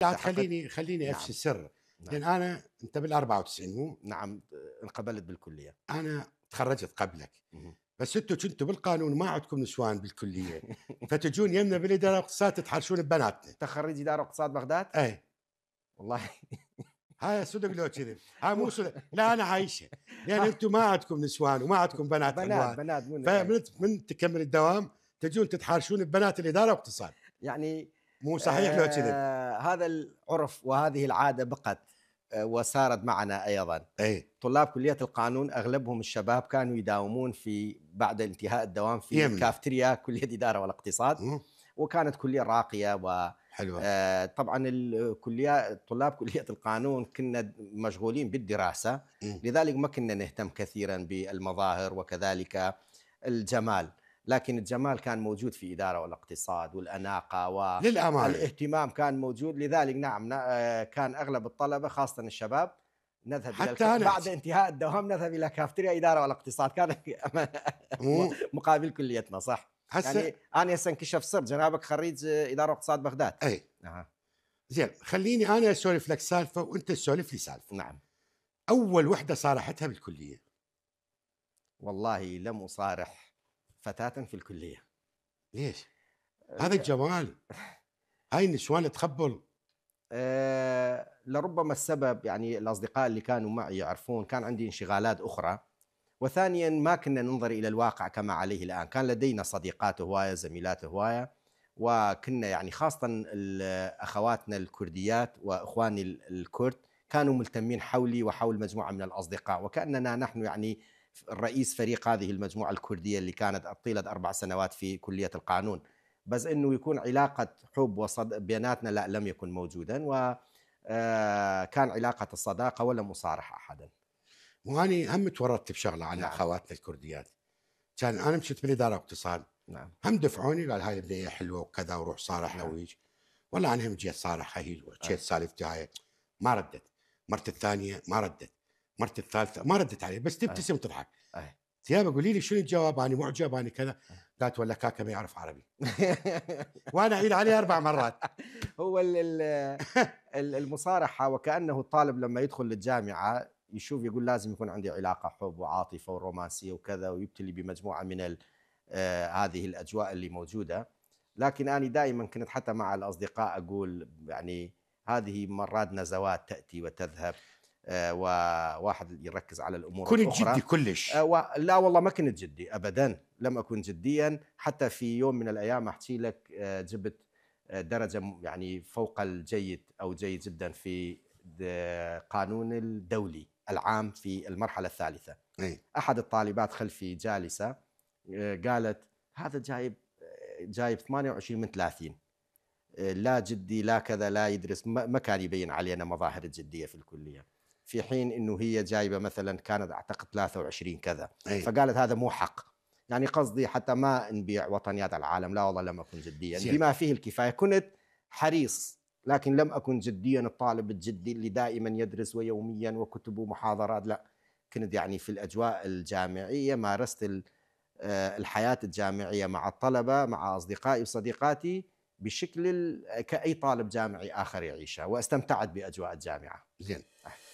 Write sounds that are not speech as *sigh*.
لا خليني خليني نعم، افشي السر نعم. لان انا انت بال 94 مو؟ نعم انقبلت بالكليه انا تخرجت قبلك مه. بس انتم كنتوا بالقانون ما عندكم نسوان بالكليه *laughs* فتجون يمنا بالاداره الاقتصاد تتحرشون ببناتنا تخرج اداره اقتصاد بغداد؟ اي والله هاي صدق لو كذي هاي مو صدق *laughs* لا انا عايشه لان *laughs* انتم ما عندكم نسوان وما عندكم بنات بنات بنات من من تكمل الدوام تجون تتحارشون ببنات الاداره واقتصاد يعني مو صحيح لو كذب آه هذا العرف وهذه العاده بقت آه، وسارت معنا ايضا اي طلاب كليه القانون اغلبهم الشباب كانوا يداومون في بعد انتهاء الدوام في يمي. كافتريا كليه الاداره والاقتصاد م. وكانت كليه راقيه و حلوة. آه طبعا الكليه طلاب كليه القانون كنا مشغولين بالدراسه م. لذلك ما كنا نهتم كثيرا بالمظاهر وكذلك الجمال لكن الجمال كان موجود في إدارة والاقتصاد والأناقة والاهتمام كان موجود لذلك نعم آه، كان أغلب الطلبة خاصة الشباب نذهب حتى إلى الك... بعد انتهاء الدوام نذهب إلى كافتيريا إدارة والاقتصاد كان *laughs* مقابل كليتنا صح حس... يعني أنا هسه انكشف سر جنابك خريج إدارة واقتصاد بغداد أي أه. زين خليني أنا أسولف لك سالفة وأنت تسولف لي سالفة نعم أول وحدة صارحتها بالكلية والله لم أصارح فتاة في الكلية ليش؟ آه، هذا الجمال هاي النسوان تخبل أه لربما السبب يعني الاصدقاء اللي كانوا معي يعرفون كان عندي انشغالات اخرى وثانيا ما كنا ننظر الى الواقع كما عليه الان كان لدينا صديقات هوايه زميلات هوايه وكنا يعني خاصه اخواتنا الكرديات واخواني الكرد كانوا ملتمين حولي وحول مجموعه من الاصدقاء وكاننا نحن يعني رئيس فريق هذه المجموعه الكرديه اللي كانت طيله اربع سنوات في كليه القانون بس انه يكون علاقه حب وصد بيناتنا لا لم يكن موجودا وكان آه، علاقه الصداقه ولم اصارح احدا واني هم تورطت بشغله على نعم. اخواتنا الكرديات كان انا مشيت بالاداره اقتصاد نعم هم دفعوني قال هاي البدايه حلوه وكذا وروح صارح نعم. ويج والله انا هم جيت صارح هي جيت سالفتي هاي ما ردت مرت الثانيه ما ردت مرتي الثالثه ما ردت علي بس تبتسم وتضحك ثيابه قولي لي شنو الجواب انا معجب انا كذا قالت ولا كاكا ما يعرف عربي *laughs* وانا اعيد عليه اربع مرات *laughs* هو *laughs* المصارحه وكانه الطالب لما يدخل للجامعه يشوف يقول لازم يكون عندي علاقه حب وعاطفه ورومانسيه وكذا ويبتلي بمجموعه من آه، هذه الاجواء اللي موجوده لكن انا دائما كنت حتى مع الاصدقاء اقول يعني هذه مرات نزوات تاتي وتذهب آه، وواحد يركز على الامور كنت الأخرى. جدي كلش آه، لا والله ما كنت جدي ابدا لم اكن جديا حتى في يوم من الايام احكي لك آه، جبت درجه يعني فوق الجيد او جيد جدا في قانون الدولي العام في المرحله الثالثه أي. احد الطالبات خلفي جالسه قالت هذا جايب جايب 28 من 30 لا جدي لا كذا لا يدرس ما كان يبين علينا مظاهر الجديه في الكليه في حين انه هي جايبه مثلا كانت اعتقد 23 كذا أي. فقالت هذا مو حق يعني قصدي حتى ما نبيع وطنيات العالم لا والله لم اكن جديا زيادة. بما فيه الكفايه كنت حريص لكن لم اكن جديا الطالب الجدي اللي دائما يدرس ويوميا وكتب ومحاضرات لا كنت يعني في الاجواء الجامعيه مارست آه، الحياه الجامعيه مع الطلبه مع اصدقائي وصديقاتي بشكل كأي طالب جامعي آخر يعيشها واستمتعت بأجواء الجامعة زين